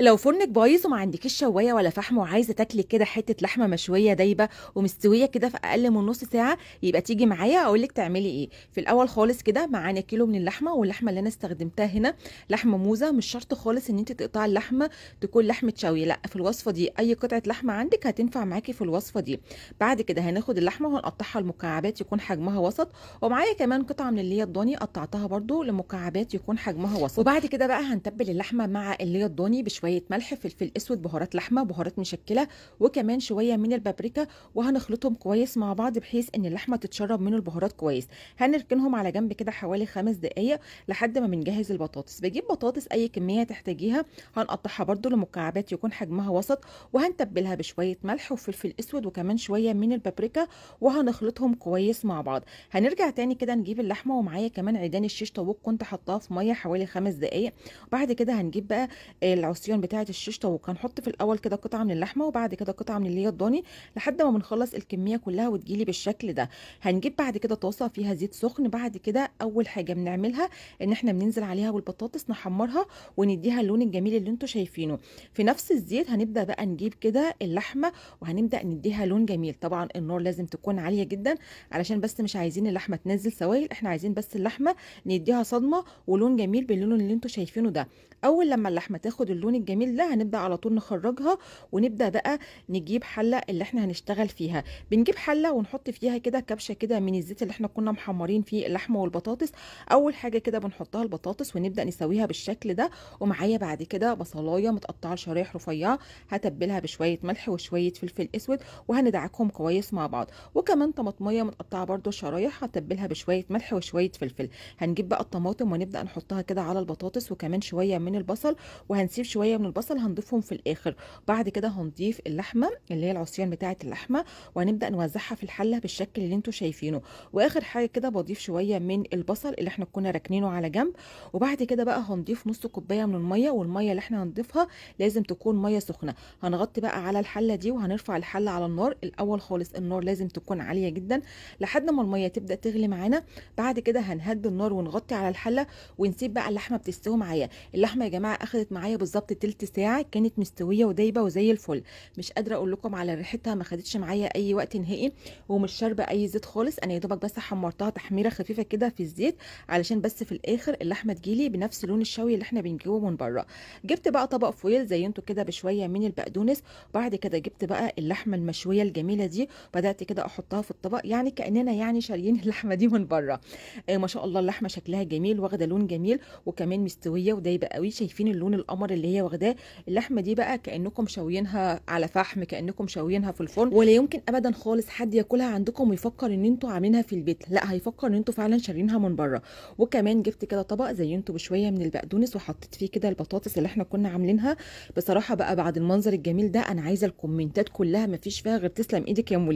لو فرنك بايظ وما عندكيش شوايه ولا فحم وعايزه تاكلي كده حته لحمه مشويه دايبه ومستويه كده في اقل من نص ساعه يبقى تيجي معايا اقول لك تعملي ايه في الاول خالص كده معانا كيلو من اللحمه واللحمه اللي انا استخدمتها هنا لحمه موزه مش شرط خالص ان انت تقطعي اللحمه تكون لحمه شوي لا في الوصفه دي اي قطعه لحمه عندك هتنفع معاكي في الوصفه دي بعد كده هناخد اللحمه وهنقطعها لمكعبات يكون حجمها وسط ومعايا كمان قطعه من اللي هي الضاني قطعتها برده لمكعبات يكون حجمها وسط وبعد كده بقى هنتبل اللحمه مع اللي هي الضاني بشويه شويه ملح فلفل اسود بهارات لحمه بهارات مشكله وكمان شويه من البابريكا وهنخلطهم كويس مع بعض بحيث ان اللحمه تتشرب منه البهارات كويس هنركنهم على جنب كده حوالي خمس دقائق لحد ما بنجهز البطاطس بجيب بطاطس اي كميه تحتاجيها هنقطعها برده لمكعبات يكون حجمها وسط وهنتبلها بشويه ملح وفلفل اسود وكمان شويه من البابريكا وهنخلطهم كويس مع بعض هنرجع تاني كده نجيب اللحمه ومعايا كمان عيدان الشيش طاووق كنت حطاها في ميه حوالي خمس دقائق بعد كده هنجيب بقى العصير السيون بتاعه الشيشطه وهنحط في الاول كده قطعه من اللحمه وبعد كده قطعه من اللي الضاني لحد ما بنخلص الكميه كلها وتجيلي بالشكل ده هنجيب بعد كده طاسه فيها زيت سخن بعد كده اول حاجه بنعملها ان احنا بننزل عليها بالبطاطس نحمرها ونديها اللون الجميل اللي انتم شايفينه في نفس الزيت هنبدا بقى نجيب كده اللحمه وهنبدا نديها لون جميل طبعا النار لازم تكون عاليه جدا علشان بس مش عايزين اللحمه تنزل سوائل احنا عايزين بس اللحمه نديها صدمه ولون جميل باللون اللي انتم شايفينه ده اول لما اللحمه تاخد اللون الجميل ده هنبدا على طول نخرجها ونبدا بقى نجيب حله اللي احنا هنشتغل فيها بنجيب حله ونحط فيها كده كبشه كده من الزيت اللي احنا كنا محمرين فيه اللحمه والبطاطس اول حاجه كده بنحطها البطاطس ونبدا نسويها بالشكل ده ومعايا بعد كده بصلايه متقطعه شرايح رفيعه هتبلها بشويه ملح وشويه فلفل اسود وهندعكهم كويس مع بعض وكمان طماطميه متقطعه برده شرايح هتبلها بشويه ملح وشويه فلفل هنجيب بقى الطماطم ونبدا نحطها كده على البطاطس وكمان شويه من البصل وهنسيب شويه شويه من البصل هنضيفهم في الاخر بعد كده هنضيف اللحمه اللي هي العصيان بتاعه اللحمه وهنبدا نوزعها في الحله بالشكل اللي انتم شايفينه واخر حاجه كده بضيف شويه من البصل اللي احنا كنا راكنينه على جنب وبعد كده بقى هنضيف نص كوبايه من الميه والميه اللي احنا هنضيفها لازم تكون ميه سخنه هنغطي بقى على الحله دي وهنرفع الحله على النار الاول خالص النار لازم تكون عاليه جدا لحد ما الميه تبدا تغلي معانا بعد كده هنهدي النار ونغطي على الحله ونسيب بقى اللحمه بتستوي معايا اللحمه يا جماعه اخذت معايا بالظبط تلت ساعه كانت مستويه ودايبه وزي الفل مش قادره اقول لكم على ريحتها ما خدتش معايا اي وقت نهائي ومش شاربه اي زيت خالص انا يا دوبك بس حمرتها تحميره خفيفه كده في الزيت علشان بس في الاخر اللحمه تجيلي بنفس لون الشوي اللي احنا بنجيبه من بره جبت بقى طبق فويل زينته كده بشويه من البقدونس بعد كده جبت بقى اللحمه المشويه الجميله دي بدات كده احطها في الطبق يعني كاننا يعني شاريين اللحمه دي من بره آه ما شاء الله اللحمه شكلها جميل واخده لون جميل وكمان مستويه ودايبه قوي شايفين اللون القمر اللي هي واخداه اللحمه دي بقى كانكم شاويينها على فحم كانكم شاويينها في الفرن ولا يمكن ابدا خالص حد ياكلها عندكم ويفكر ان انتوا عاملينها في البيت لا هيفكر ان انتوا فعلا شارينها من بره وكمان جبت كده طبق زينته بشويه من البقدونس وحطيت فيه كده البطاطس اللي احنا كنا عاملينها بصراحه بقى بعد المنظر الجميل ده انا عايزه الكومنتات كلها مفيش فيها غير تسلم ايدك يا ام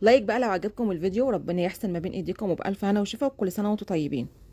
لايك بقى لو عجبكم الفيديو وربنا يحسن ما بين ايديكم وبالف هنا وشفا وكل سنه وانتم طيبين